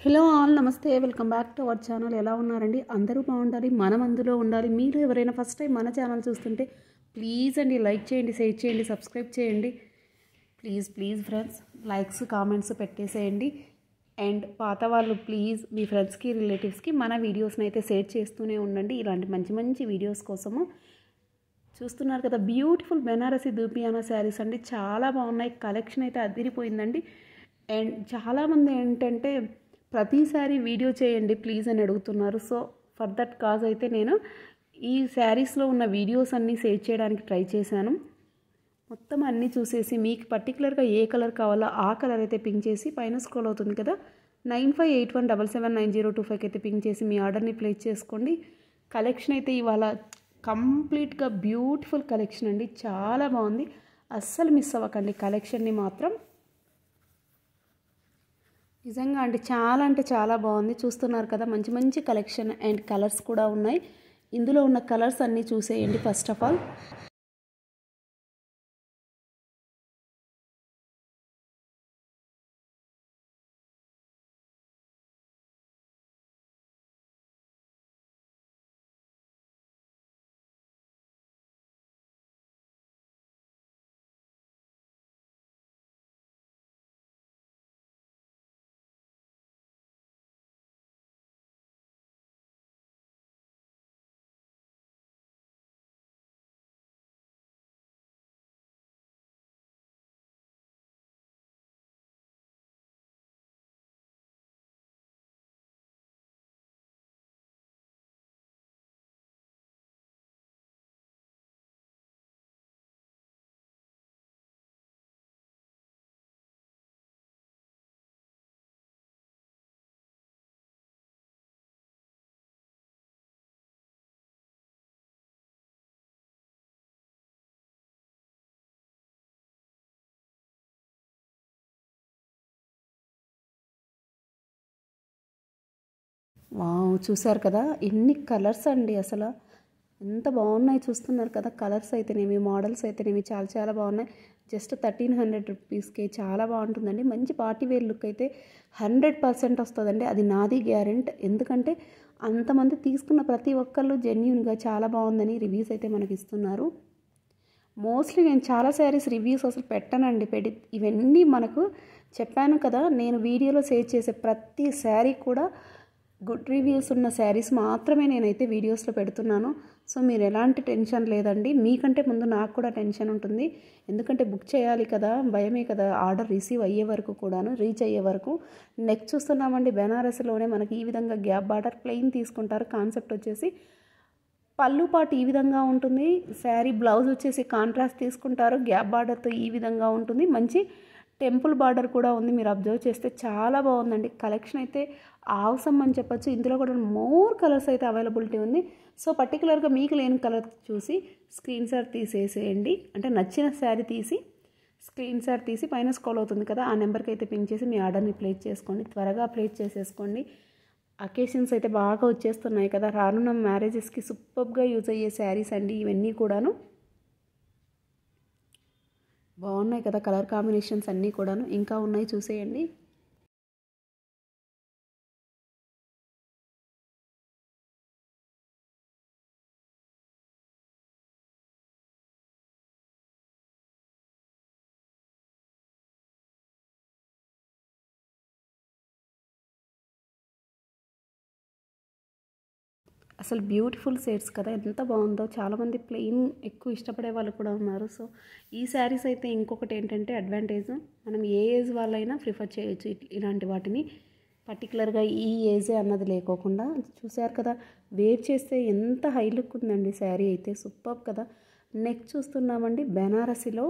hello all నమస్తే welcome back to our channel ఎలా ఉన్నారండి అందరూ బాగుండాలి మనం అందులో ఉండాలి మీరు ఎవరైనా ఫస్ట్ టైం మన ఛానల్ చూస్తుంటే ప్లీజ్ అండి లైక్ చేయండి షేర్ చేయండి సబ్స్క్రైబ్ చేయండి please please friends likes comments పెట్టేసేయండి అండ్ పాత వాళ్ళు ప్లీజ్ మీ ఫ్రెండ్స్కి రిలేటివ్స్కి మన వీడియోస్ని అయితే షేర్ చేస్తూనే ఉండండి ఇలాంటి మంచి మంచి వీడియోస్ కోసము చూస్తున్నారు కదా బ్యూటిఫుల్ బెనారసీ దూపియానా శారీస్ అండి చాలా బాగున్నాయి కలెక్షన్ అయితే అదిరిపోయిందండి అండ్ చాలామంది ఏంటంటే ప్రతిసారి వీడియో చేయండి ప్లీజ్ అని అడుగుతున్నారు సో ఫర్ దట్ కాజ్ అయితే నేను ఈ శారీస్లో ఉన్న వీడియోస్ అన్నీ సేవ్ చేయడానికి ట్రై చేశాను మొత్తం అన్నీ చూసేసి మీకు పర్టికులర్గా ఏ కలర్ కావాలో ఆ కలర్ అయితే పింక్ చేసి పైన స్క్రోల్ అవుతుంది కదా nine five eight one double seven nine zero two అయితే పింక్ చేసి మీ ఆర్డర్ని ప్లేస్ చేసుకోండి కలెక్షన్ అయితే ఇవాళ కంప్లీట్గా బ్యూటిఫుల్ కలెక్షన్ అండి చాలా బాగుంది అస్సలు మిస్ అవ్వకండి కలెక్షన్ని మాత్రం నిజంగా అంటే చాలా అంటే చాలా బాగుంది చూస్తున్నారు కదా మంచి మంచి కలెక్షన్ అండ్ కలర్స్ కూడా ఉన్నాయి ఇందులో ఉన్న కలర్స్ అన్నీ చూసేయండి ఫస్ట్ ఆఫ్ ఆల్ వావ్ చూసారు కదా ఎన్ని కలర్స్ అండి అసలు ఎంత బాగున్నాయి చూస్తున్నారు కదా కలర్స్ అయితేనేమి మోడల్స్ అయితేనేమి చాలా చాలా బాగున్నాయి జస్ట్ థర్టీన్ హండ్రెడ్ రూపీస్కి చాలా బాగుంటుందండి మంచి పార్టీ వేర్ లుక్ అయితే హండ్రెడ్ పర్సెంట్ వస్తుందండి అది నాది గ్యారెంట్ ఎందుకంటే అంతమంది తీసుకున్న ప్రతి ఒక్కళ్ళు జెన్యున్గా చాలా బాగుందని రివ్యూస్ అయితే మనకి ఇస్తున్నారు మోస్ట్లీ నేను చాలా శారీస్ రివ్యూస్ అసలు పెట్టనండి పెట్టి ఇవన్నీ మనకు చెప్పాను కదా నేను వీడియోలో సేవ్ చేసే ప్రతి శారీ కూడా గుడ్ రివ్యూస్ ఉన్న శారీస్ మాత్రమే నేనైతే వీడియోస్లో పెడుతున్నాను సో మీరు ఎలాంటి టెన్షన్ లేదండి మీకంటే ముందు నాకు కూడా టెన్షన్ ఉంటుంది ఎందుకంటే బుక్ చేయాలి కదా భయమే కదా ఆర్డర్ రిసీవ్ అయ్యే వరకు కూడాను రీచ్ అయ్యే వరకు నెక్స్ట్ చూస్తున్నామండి బెనారస్లోనే మనకి ఈ విధంగా గ్యాప్ బార్డర్ ప్లెయిన్ తీసుకుంటారు కాన్సెప్ట్ వచ్చేసి పళ్ళు పాటు ఈ విధంగా ఉంటుంది శారీ బ్లౌజ్ వచ్చేసి కాంట్రాస్ట్ తీసుకుంటారు గ్యాప్ బార్డర్తో ఈ విధంగా ఉంటుంది మంచి టెంపుల్ బార్డర్ కూడా ఉంది మీరు అబ్జర్వ్ చేస్తే చాలా బాగుందండి కలెక్షన్ అయితే అవసరం అని చెప్పచ్చు ఇందులో కూడా మోర్ కలర్స్ అయితే అవైలబిలిటీ ఉంది సో పర్టికులర్గా మీకు లేని కలర్ చూసి స్క్రీన్ షాట్ తీసేసేయండి అంటే నచ్చిన శారీ తీసి స్క్రీన్ షాట్ తీసి పైన స్కాల్ అవుతుంది కదా ఆ నెంబర్కి అయితే పిన్ చేసి మీ ఆర్డర్ని ప్లేస్ చేసుకోండి త్వరగా ప్లేస్ చేసేసుకోండి అకేషన్స్ అయితే బాగా వచ్చేస్తున్నాయి కదా రానున్న మ్యారేజెస్కి సూపర్గా యూజ్ అయ్యే శారీస్ అండి ఇవన్నీ కూడాను బాగున్నాయి కదా కలర్ కాంబినేషన్స్ అన్నీ కూడాను ఇంకా ఉన్నాయి చూసేయండి అసలు బ్యూటిఫుల్ షేడ్స్ కదా ఎంత బాగుందో చాలామంది ప్లెయిన్ ఎక్కువ ఇష్టపడే వాళ్ళు కూడా ఉన్నారు సో ఈ శారీస్ అయితే ఇంకొకటి ఏంటంటే అడ్వాంటేజ్ మనం ఏ ఏజ్ వాళ్ళైనా ప్రిఫర్ చేయొచ్చు ఇలాంటి వాటిని పర్టికులర్గా ఈ ఏజే అన్నది లేకోకుండా చూశారు కదా వేర్ చేస్తే ఎంత హై లుక్ ఉందండి శారీ అయితే సూపర్ కదా నెక్ చూస్తున్నామండి బెనారసిలో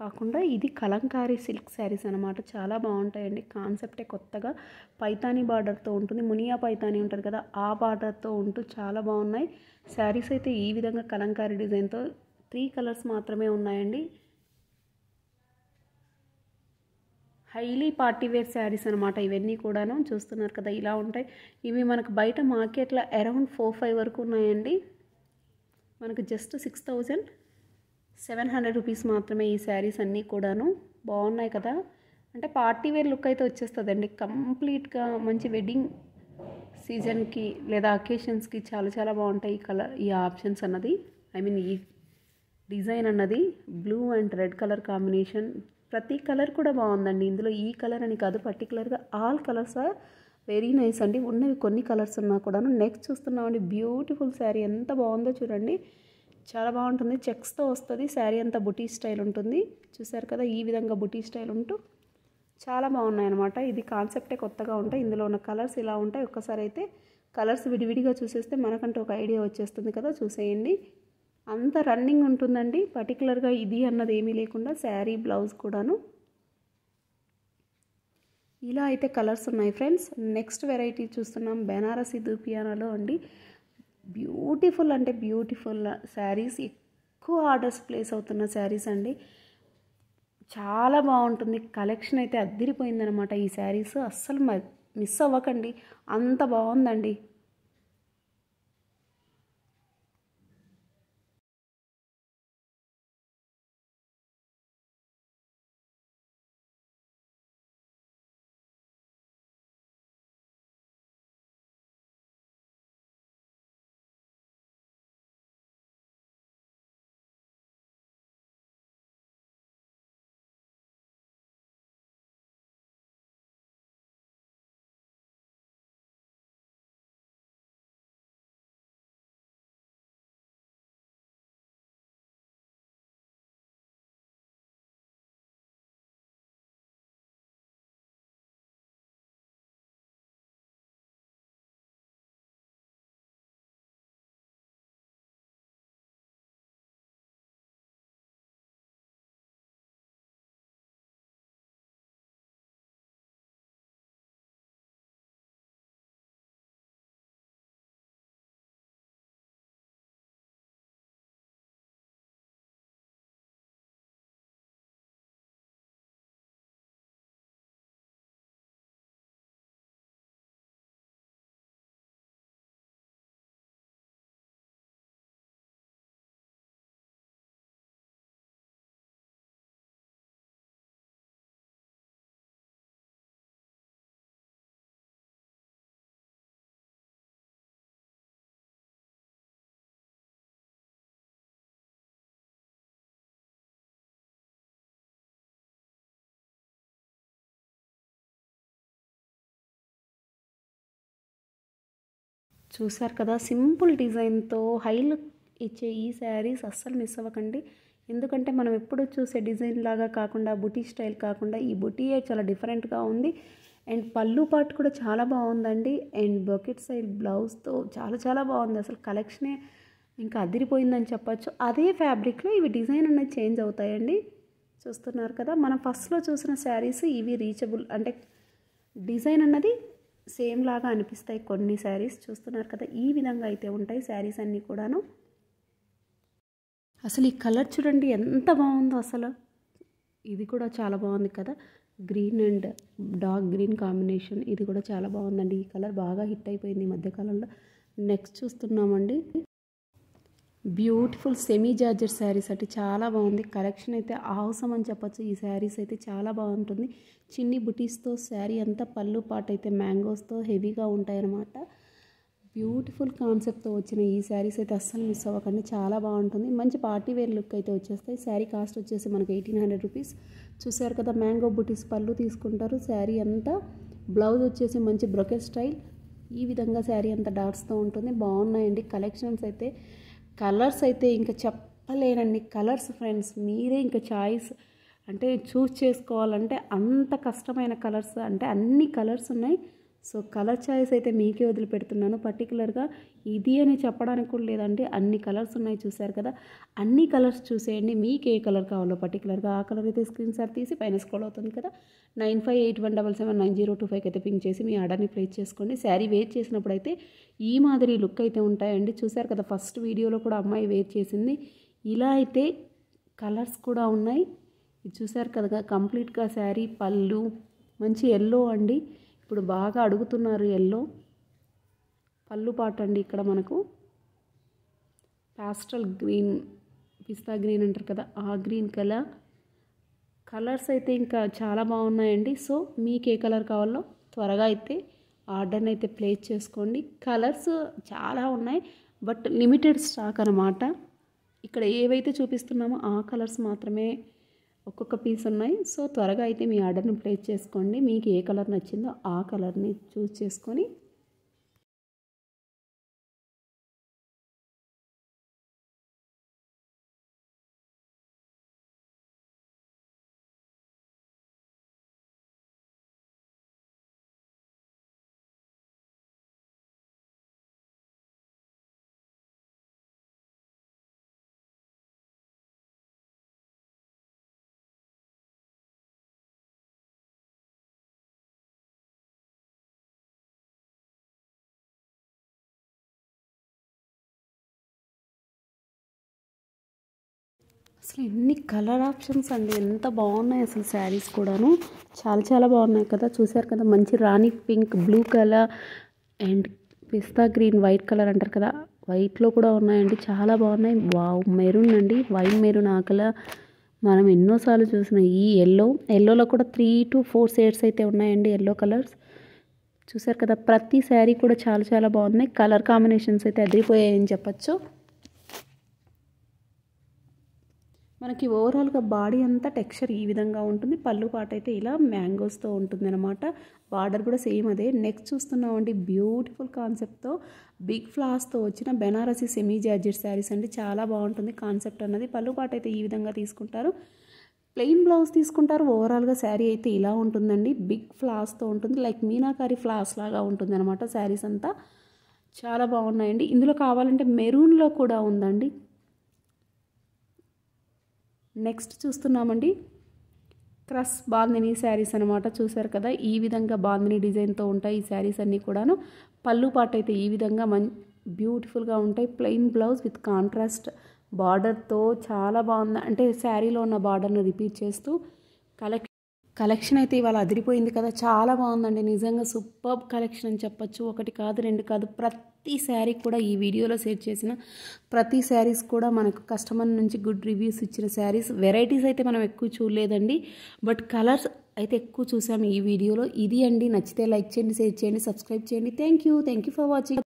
కాకుండా ఇది కలంకారీ సిల్క్ శారీస్ అనమాట చాలా బాగుంటాయండి కాన్సెప్టే కొత్తగా పైతానీ బార్డర్తో ఉంటుంది మునియా పైతానీ ఉంటుంది కదా ఆ బార్డర్తో ఉంటూ చాలా బాగున్నాయి శారీస్ అయితే ఈ విధంగా కలంకారీ డిజైన్తో త్రీ కలర్స్ మాత్రమే ఉన్నాయండి హైలీ పార్టీవేర్ శారీస్ అనమాట ఇవన్నీ కూడాను చూస్తున్నారు కదా ఇలా ఉంటాయి ఇవి మనకు బయట మార్కెట్లో అరౌండ్ ఫోర్ ఫైవ్ వరకు ఉన్నాయండి మనకు just six thousand seven hundred rupees మాత్రమే ఈ శారీస్ అన్నీ కూడాను బాగున్నాయి కదా అంటే పార్టీ వేర్ లుక్ అయితే వచ్చేస్తుందండి కంప్లీట్గా మంచి వెడ్డింగ్ సీజన్కి లేదా అకేషన్స్కి చాలా చాలా బాగుంటాయి ఈ కలర్ ఈ ఆప్షన్స్ అన్నది ఐ మీన్ ఈ డిజైన్ అన్నది blue and red colour combination ప్రతి కలర్ కూడా బాగుందండి ఇందులో ఈ కలర్ అని కాదు పర్టికులర్గా all colours are very nice అండి ఉన్నవి కొన్ని కలర్స్ ఉన్నా కూడాను నెక్స్ట్ చూస్తున్నామండి బ్యూటిఫుల్ శారీ ఎంత బాగుందో చూడండి చాలా బాగుంటుంది చెక్స్తో వస్తుంది శారీ అంతా బుటీ స్టైల్ ఉంటుంది చూసారు కదా ఈ విధంగా బుటీ స్టైల్ ఉంటూ చాలా బాగున్నాయన్నమాట ఇది కాన్సెప్టే కొత్తగా ఉంటాయి ఇందులో ఉన్న కలర్స్ ఇలా ఉంటాయి ఒక్కసారి అయితే కలర్స్ విడివిడిగా చూసేస్తే మనకంటూ ఒక ఐడియా వచ్చేస్తుంది కదా చూసేయండి అంత రన్నింగ్ ఉంటుందండి పర్టికులర్గా ఇది అన్నది ఏమీ లేకుండా శారీ బ్లౌజ్ కూడాను ఇలా అయితే కలర్స్ ఉన్నాయి ఫ్రెండ్స్ నెక్స్ట్ వెరైటీ చూస్తున్నాం బెనారసి దూపియానాలో అండి బ్యూటిఫుల్ అంటే బ్యూటిఫుల్ శారీస్ ఎక్కువ ఆర్డర్స్ ప్లేస్ అవుతున్న శారీస్ అండి చాలా బాగుంటుంది కలెక్షన్ అయితే అద్దిరిపోయిందనమాట ఈ శారీస్ అస్సలు మిస్ అవ్వకండి అంత బాగుందండి చూసారు కదా సింపుల్ డిజైన్తో హైలు ఇచ్చే ఈ శారీస్ అస్సలు మిస్ అవ్వకండి ఎందుకంటే మనం ఎప్పుడు చూసే డిజైన్ లాగా కాకుండా బుటీ స్టైల్ కాకుండా ఈ బుటీయే చాలా డిఫరెంట్గా ఉంది అండ్ పళ్ళు పాటు కూడా చాలా బాగుందండి అండ్ బకెట్ సైడ్ బ్లౌజ్తో చాలా చాలా బాగుంది అసలు కలెక్షనే ఇంకా అదిరిపోయిందని చెప్పచ్చు అదే ఫ్యాబ్రిక్లో ఇవి డిజైన్ అనేది చేంజ్ అవుతాయండి చూస్తున్నారు కదా మనం ఫస్ట్లో చూసిన శారీస్ ఇవి రీచబుల్ అంటే డిజైన్ అన్నది సేమ్ లాగా అనిపిస్తాయి కొన్ని శారీస్ చూస్తున్నారు కదా ఈ విధంగా అయితే ఉంటాయి శారీస్ అన్నీ కూడాను అసలు ఈ కలర్ చూడండి ఎంత బాగుందో అసలు ఇది కూడా చాలా బాగుంది కదా green and dark green combination ఇది కూడా చాలా బాగుందండి ఈ కలర్ బాగా హిట్ అయిపోయింది ఈ మధ్యకాలంలో నెక్స్ట్ చూస్తున్నామండి బ్యూటిఫుల్ సెమీ జార్జెట్ శారీస్ అంటే చాలా బాగుంది కలెక్షన్ అయితే అవసరం అని చెప్పచ్చు ఈ శారీస్ అయితే చాలా బాగుంటుంది చిన్ని బుటీస్తో శారీ అంతా పళ్ళు పాట అయితే మ్యాంగోస్తో హెవీగా ఉంటాయన్నమాట బ్యూటిఫుల్ కాన్సెప్ట్తో వచ్చిన ఈ శారీస్ అయితే అస్సలు మిస్ అవ్వకండి చాలా బాగుంటుంది మంచి పార్టీ వేర్ లుక్ అయితే వచ్చేస్తాయి శారీ కాస్ట్ వచ్చేసి మనకి ఎయిటీన్ హండ్రెడ్ రూపీస్ చూసారు కదా మ్యాంగో బుటీస్ పళ్ళు తీసుకుంటారు శారీ అంతా బ్లౌజ్ వచ్చేసి మంచి బ్రొకెట్ స్టైల్ ఈ విధంగా శారీ అంతా డాట్స్తో ఉంటుంది బాగున్నాయండి కలెక్షన్స్ అయితే కలర్స్ అయితే ఇంకా చెప్పలేనండి కలర్స్ ఫ్రెండ్స్ మీరే ఇంకా చాయిస్ అంటే చూస్ చేసుకోవాలంటే అంత కష్టమైన కలర్స్ అంటే అన్ని కలర్స్ ఉన్నాయి సో కలర్ చాయిస్ అయితే మీకే వదిలిపెడుతున్నాను పర్టికులర్గా ఇది అని చెప్పడానికి కూడా లేదండి అన్ని కలర్స్ ఉన్నాయి చూశారు కదా అన్ని కలర్స్ చూసేయండి మీకు ఏ కలర్ కావాలో పర్టికులర్గా ఆ కలర్ అయితే స్క్రీన్ షాట్ తీసి పైన స్కోల్ అవుతుంది కదా nine five eight one double seven nine zero two అయితే పింక్ చేసి మీ ఆర్డర్ని ప్లేస్ చేసుకోండి శారీ వేర్ చేసినప్పుడు అయితే ఈ మాదిరి లుక్ అయితే ఉంటాయండి చూశారు కదా ఫస్ట్ వీడియోలో కూడా అమ్మాయి వేర్ చేసింది ఇలా అయితే కలర్స్ కూడా ఉన్నాయి చూశారు కదా కంప్లీట్గా శారీ పళ్ళు మంచి ఎల్లో అండి ఇప్పుడు బాగా అడుగుతున్నారు ఎల్లో పళ్ళు పాట అండి ఇక్కడ మనకు ప్యాస్టల్ గ్రీన్ పిస్తా గ్రీన్ అంటారు కదా ఆ గ్రీన్ కలర్ కలర్స్ అయితే ఇంకా చాలా బాగున్నాయండి సో మీకు ఏ కలర్ కావాలో త్వరగా అయితే ఆర్డర్ని అయితే ప్లేస్ చేసుకోండి కలర్స్ చాలా ఉన్నాయి బట్ లిమిటెడ్ స్టాక్ అనమాట ఇక్కడ ఏవైతే చూపిస్తున్నామో ఆ కలర్స్ మాత్రమే ఒక్కొక్క పీస్ ఉన్నాయి సో త్వరగా అయితే మీ ఆర్డర్ని ప్లేస్ చేసుకోండి మీకు ఏ కలర్ నచ్చిందో ఆ కలర్ని చూస్ చేసుకొని అసలు ఎన్ని కలర్ ఆప్షన్స్ అండి ఎంత బాగున్నాయి అసలు శారీస్ కూడాను చాలా చాలా బాగున్నాయి కదా చూసారు కదా మంచి రాణి పింక్ బ్లూ కలర్ అండ్ పిస్తా గ్రీన్ వైట్ కలర్ అంటారు కదా వైట్లో కూడా ఉన్నాయండి చాలా బాగున్నాయి వావ్ మెరూన్ అండి వైట్ మెరూన్ ఆకల మనం ఎన్నోసార్లు చూసిన ఈ ఎల్లో ఎల్లోలో కూడా త్రీ టు ఫోర్ షేడ్స్ అయితే ఉన్నాయండి ఎల్లో కలర్స్ చూసారు కదా ప్రతి శారీ కూడా చాలా చాలా బాగున్నాయి కలర్ కాంబినేషన్స్ అయితే అదిరిపోయాయని చెప్పచ్చు మనకి ఓవరాల్గా బాడీ అంతా టెక్స్చర్ ఈ విధంగా ఉంటుంది పళ్ళు పాట అయితే ఇలా మ్యాంగోస్తో ఉంటుంది అనమాట బార్డర్ కూడా సేమ్ అదే నెక్స్ట్ చూస్తున్నామండి బ్యూటిఫుల్ కాన్సెప్ట్తో బిగ్ ఫ్లాస్తో వచ్చిన బెనారసీ సెమీ జార్జెట్ శారీస్ అండి చాలా బాగుంటుంది కాన్సెప్ట్ అన్నది పళ్ళు పాట అయితే ఈ విధంగా తీసుకుంటారు ప్లెయిన్ బ్లౌజ్ తీసుకుంటారు ఓవరాల్గా శారీ అయితే ఇలా ఉంటుందండి బిగ్ ఫ్లాస్తో ఉంటుంది లైక్ మీనాకారి ఫ్లాస్ లాగా ఉంటుంది అనమాట శారీస్ అంతా చాలా బాగున్నాయండి ఇందులో కావాలంటే మెరూన్లో కూడా ఉందండి నెక్స్ట్ చూస్తున్నామండి క్రస్ బాందిని శారీస్ అనమాట చూసారు కదా ఈ విధంగా బాందిని డిజైన్తో ఉంటాయి ఈ శారీస్ అన్నీ కూడాను పళ్ళు పాట అయితే ఈ విధంగా మం బ్యూటిఫుల్గా ఉంటాయి ప్లెయిన్ బ్లౌజ్ విత్ కాంట్రాస్ట్ బార్డర్తో చాలా బాగుంది అంటే శారీలో ఉన్న బార్డర్ను రిపీట్ చేస్తూ కలెక్ట్ కలెక్షన్ అయితే ఇవాళ అదిరిపోయింది కదా చాలా బాగుందండి నిజంగా సూపర్ కలెక్షన్ అని చెప్పచ్చు ఒకటి కాదు రెండు కాదు ప్రతి శారీ కూడా ఈ వీడియోలో షేర్ చేసిన ప్రతి శారీస్ కూడా మనకు కస్టమర్ నుంచి గుడ్ రివ్యూస్ ఇచ్చిన శారీస్ వెరైటీస్ అయితే మనం ఎక్కువ చూడలేదండి బట్ కలర్స్ అయితే ఎక్కువ చూసాము ఈ వీడియోలో ఇది అండి నచ్చితే లైక్ చేయండి షేర్ చేయండి సబ్స్క్రైబ్ చేయండి thank you thank you for watching